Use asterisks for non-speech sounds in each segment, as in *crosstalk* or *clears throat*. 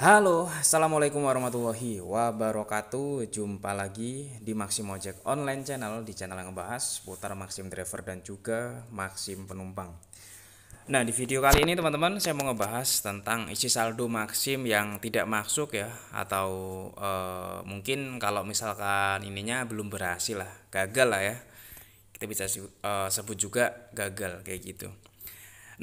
Halo, Assalamualaikum warahmatullahi wabarakatuh Jumpa lagi di Maxim Ojek Online Channel Di channel yang ngebahas putar Maxim Driver dan juga Maxim Penumpang Nah di video kali ini teman-teman saya mau ngebahas tentang isi saldo Maxim yang tidak masuk ya Atau e, mungkin kalau misalkan ininya belum berhasil lah, gagal lah ya Kita bisa e, sebut juga gagal kayak gitu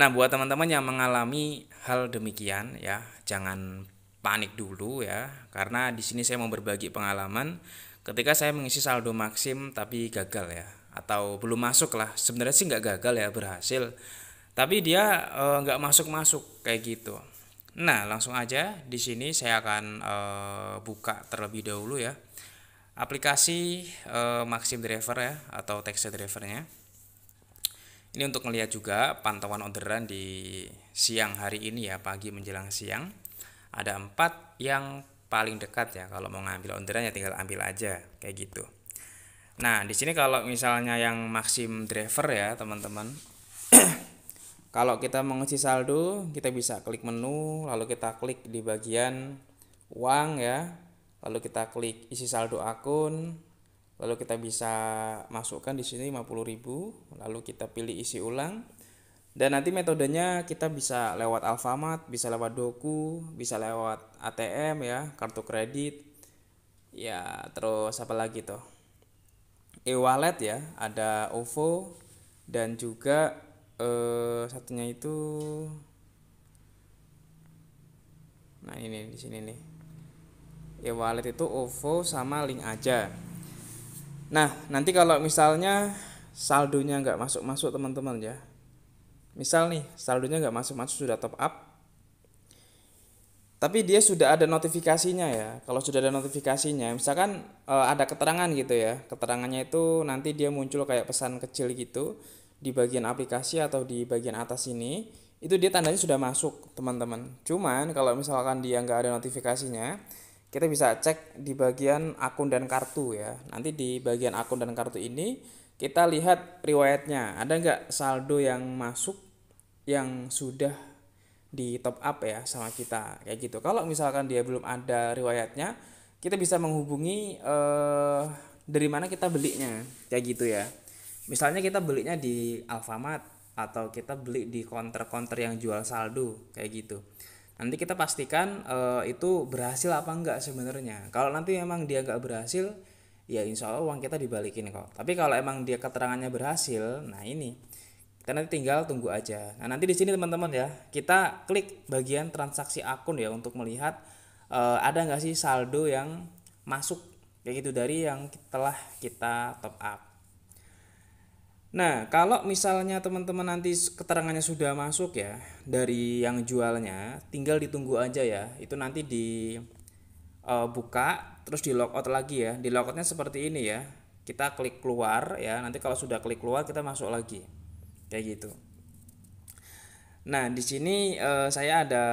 Nah buat teman-teman yang mengalami hal demikian ya jangan panik dulu ya karena di sini saya mau berbagi pengalaman ketika saya mengisi saldo maksim tapi gagal ya atau belum masuk lah sebenarnya sih nggak gagal ya berhasil tapi dia e, nggak masuk masuk kayak gitu nah langsung aja di sini saya akan e, buka terlebih dahulu ya aplikasi e, Maxim Driver ya atau Taxi Drivernya ini untuk melihat juga pantauan orderan di siang hari ini ya pagi menjelang siang ada empat yang paling dekat ya kalau mau ngambil orderan ya tinggal ambil aja kayak gitu nah di sini kalau misalnya yang maksim driver ya teman-teman *clears throat* kalau kita mengisi saldo kita bisa klik menu lalu kita klik di bagian uang ya lalu kita klik isi saldo akun lalu kita bisa masukkan di sini 50.000 lalu kita pilih isi ulang dan nanti metodenya kita bisa lewat Alfamart, bisa lewat Doku, bisa lewat ATM ya, kartu kredit. Ya, terus apa lagi tuh? E-wallet ya, ada OVO dan juga eh satunya itu Nah, ini di sini nih. E-wallet itu OVO sama link aja. Nah, nanti kalau misalnya saldonya nggak masuk-masuk teman-teman ya, misal nih saldonya nggak masuk-masuk sudah top up tapi dia sudah ada notifikasinya ya kalau sudah ada notifikasinya misalkan e, ada keterangan gitu ya keterangannya itu nanti dia muncul kayak pesan kecil gitu di bagian aplikasi atau di bagian atas ini itu dia tandanya sudah masuk teman-teman cuman kalau misalkan dia nggak ada notifikasinya kita bisa cek di bagian akun dan kartu ya nanti di bagian akun dan kartu ini kita lihat riwayatnya ada nggak saldo yang masuk yang sudah di top up ya sama kita kayak gitu. Kalau misalkan dia belum ada riwayatnya, kita bisa menghubungi eh, dari mana kita belinya kayak gitu ya. Misalnya kita belinya di Alfamart atau kita beli di counter-counter yang jual saldo kayak gitu. Nanti kita pastikan eh, itu berhasil apa enggak sebenarnya. Kalau nanti memang dia enggak berhasil, ya insya Allah uang kita dibalikin kok. Tapi kalau emang dia keterangannya berhasil, nah ini nanti tinggal tunggu aja. Nah, nanti di sini teman-teman ya, kita klik bagian transaksi akun ya untuk melihat uh, ada nggak sih saldo yang masuk kayak gitu dari yang telah kita top up. Nah, kalau misalnya teman-teman nanti keterangannya sudah masuk ya dari yang jualnya, tinggal ditunggu aja ya. Itu nanti di uh, buka terus di logout lagi ya. Di logoutnya seperti ini ya. Kita klik keluar ya. Nanti kalau sudah klik keluar kita masuk lagi kayak gitu nah di sini uh, saya ada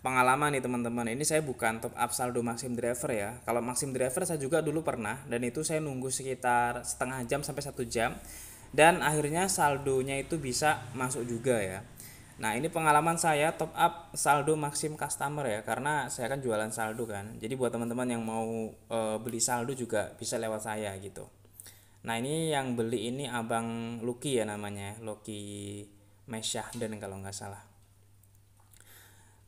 pengalaman nih teman-teman ini saya bukan top up saldo maksim driver ya kalau maksim driver saya juga dulu pernah dan itu saya nunggu sekitar setengah jam sampai satu jam dan akhirnya saldonya itu bisa masuk juga ya Nah ini pengalaman saya top up saldo maksim customer ya karena saya kan jualan saldo kan. Jadi buat teman-teman yang mau uh, beli saldo juga bisa lewat saya gitu. Nah ini yang beli ini abang Lucky ya namanya Lucky dan kalau nggak salah.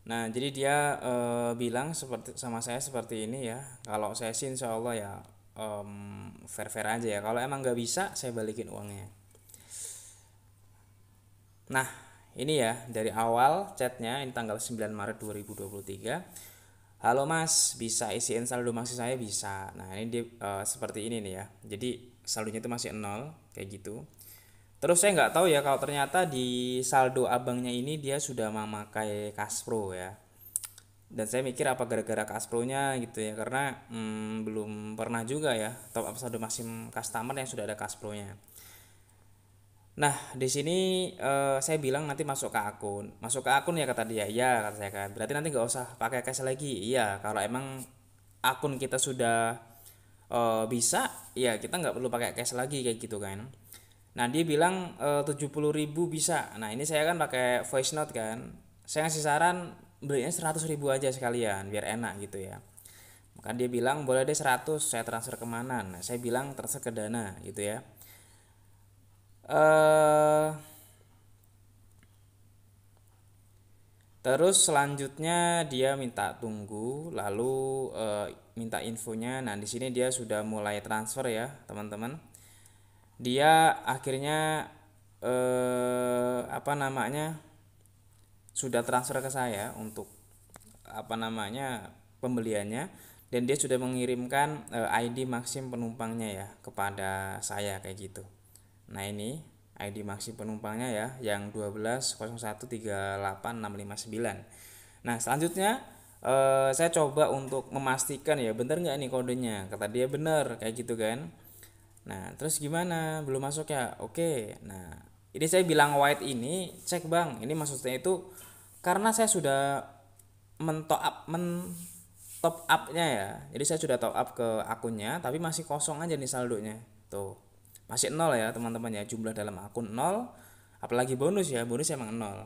Nah jadi dia e, bilang seperti sama saya seperti ini ya. Kalau saya sih insya Allah ya fair fair fair aja ya. Kalau emang nggak bisa saya balikin uangnya. Nah ini ya dari awal chatnya ini tanggal 9 Maret 2023 halo mas bisa isi saldo masih saya bisa nah ini dia e, seperti ini nih ya jadi saldonya itu masih nol kayak gitu terus saya nggak tahu ya kalau ternyata di saldo abangnya ini dia sudah memakai Kaspro ya dan saya mikir apa gara-gara pro-nya gitu ya karena hmm, belum pernah juga ya top up saldo masih customer yang sudah ada pro-nya? Nah, di sini eh, saya bilang nanti masuk ke akun. Masuk ke akun ya kata dia. ya kata saya kan. Berarti nanti nggak usah pakai cash lagi. Iya, kalau emang akun kita sudah e, bisa ya kita nggak perlu pakai cash lagi kayak gitu kan nah dia bilang eh, tujuh puluh ribu bisa nah ini saya kan pakai voice note kan saya ngasih saran belinya seratus ribu aja sekalian biar enak gitu ya maka dia bilang boleh deh 100 saya transfer kemana nah saya bilang transfer ke dana gitu ya eh Terus selanjutnya dia minta tunggu, lalu e, minta infonya. Nah, di sini dia sudah mulai transfer ya, teman-teman. Dia akhirnya e, apa namanya? sudah transfer ke saya untuk apa namanya? pembeliannya dan dia sudah mengirimkan e, eh, ID maksim penumpangnya ya kepada saya kayak gitu. Nah, ini ID maksi penumpangnya ya yang 120138659. Nah, selanjutnya eh, saya coba untuk memastikan ya bener nggak nih kodenya. Kata dia bener kayak gitu kan. Nah, terus gimana? Belum masuk ya? Oke. Nah, ini saya bilang white ini cek Bang. Ini maksudnya itu karena saya sudah mentop up men top upnya ya. Jadi saya sudah top up ke akunnya tapi masih kosong aja nih saldonya. Tuh masih nol ya teman-teman ya jumlah dalam akun nol apalagi bonus ya bonus emang nol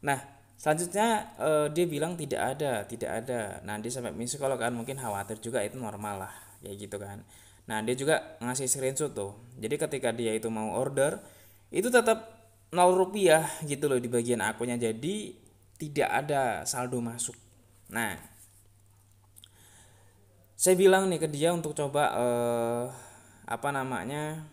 nah selanjutnya eh, dia bilang tidak ada tidak ada nah dia sampai misi kalau kan mungkin khawatir juga itu normal lah ya gitu kan nah dia juga ngasih screenshot tuh jadi ketika dia itu mau order itu tetap nol rupiah gitu loh di bagian akunnya jadi tidak ada saldo masuk nah saya bilang nih ke dia untuk coba eh, apa namanya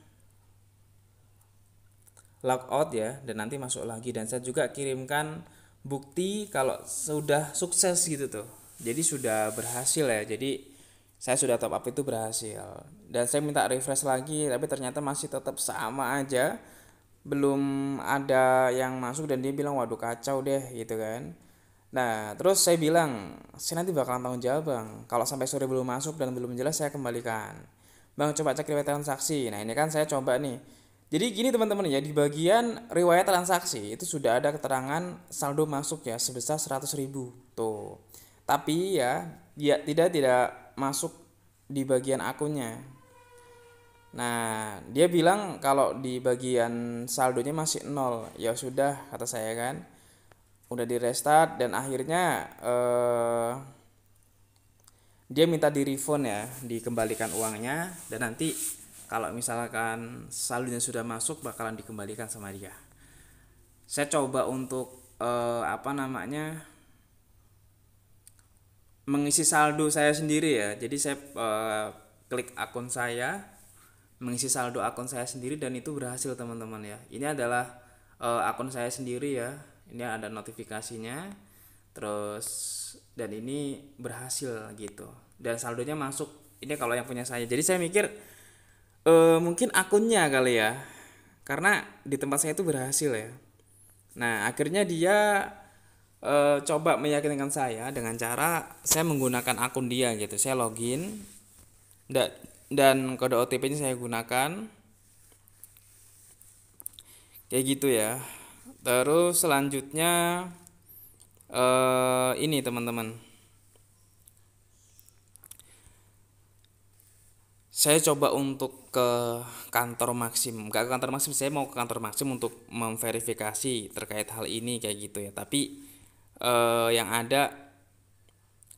logout ya dan nanti masuk lagi dan saya juga kirimkan bukti kalau sudah sukses gitu tuh jadi sudah berhasil ya jadi saya sudah top up itu berhasil dan saya minta refresh lagi tapi ternyata masih tetap sama aja belum ada yang masuk dan dia bilang waduh kacau deh gitu kan Nah, terus saya bilang, saya nanti bakalan tanggung jawab bang. Kalau sampai sore belum masuk dan belum jelas, saya kembalikan. Bang, coba cek riwayat transaksi. Nah, ini kan saya coba nih. Jadi gini teman-teman ya, di bagian riwayat transaksi itu sudah ada keterangan saldo masuk ya sebesar 100.000. Tuh. Tapi ya, ya tidak tidak masuk di bagian akunnya. Nah, dia bilang kalau di bagian saldonya masih nol. Ya sudah kata saya kan. Udah di restart dan akhirnya eh dia minta di refund ya, dikembalikan uangnya dan nanti kalau misalkan saldonya sudah masuk bakalan dikembalikan sama dia saya coba untuk eh, apa namanya mengisi saldo saya sendiri ya jadi saya eh, klik akun saya mengisi saldo akun saya sendiri dan itu berhasil teman-teman ya ini adalah eh, akun saya sendiri ya ini ada notifikasinya terus dan ini berhasil gitu dan saldonya masuk ini kalau yang punya saya jadi saya mikir uh, mungkin akunnya kali ya karena di tempat saya itu berhasil ya nah akhirnya dia uh, coba meyakinkan saya dengan cara saya menggunakan akun dia gitu saya login dan kode OTP-nya saya gunakan kayak gitu ya terus selanjutnya uh, ini teman-teman saya coba untuk ke kantor maksim gak ke kantor maksim saya mau ke kantor maksim untuk memverifikasi terkait hal ini kayak gitu ya tapi eh, yang ada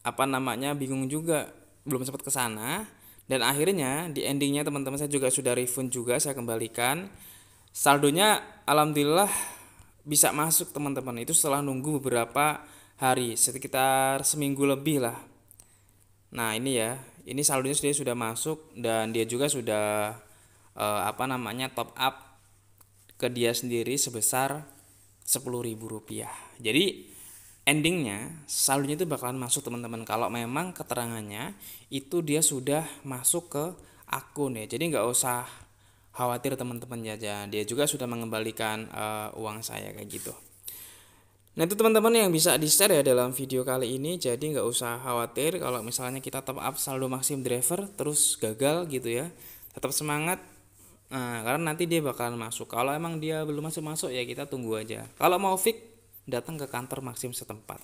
apa namanya bingung juga belum sempat ke sana dan akhirnya di endingnya teman-teman saya juga sudah refund juga saya kembalikan saldonya alhamdulillah bisa masuk teman-teman itu setelah nunggu beberapa hari sekitar seminggu lebih lah nah ini ya ini saldonya dia sudah masuk dan dia juga sudah eh, apa namanya top up ke dia sendiri sebesar sepuluh ribu rupiah. Jadi endingnya saldonya itu bakalan masuk teman-teman kalau memang keterangannya itu dia sudah masuk ke akun ya. Jadi nggak usah khawatir teman-teman ya. ya. Dia juga sudah mengembalikan uh, uang saya kayak gitu. Nah itu teman-teman yang bisa di share ya dalam video kali ini Jadi nggak usah khawatir kalau misalnya kita top up saldo maksim driver terus gagal gitu ya Tetap semangat nah, karena nanti dia bakalan masuk Kalau emang dia belum masuk-masuk ya kita tunggu aja Kalau mau fix datang ke kantor maksim setempat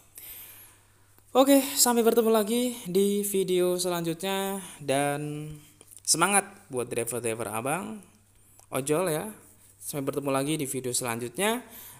Oke sampai bertemu lagi di video selanjutnya Dan semangat buat driver-driver abang Ojol ya Sampai bertemu lagi di video selanjutnya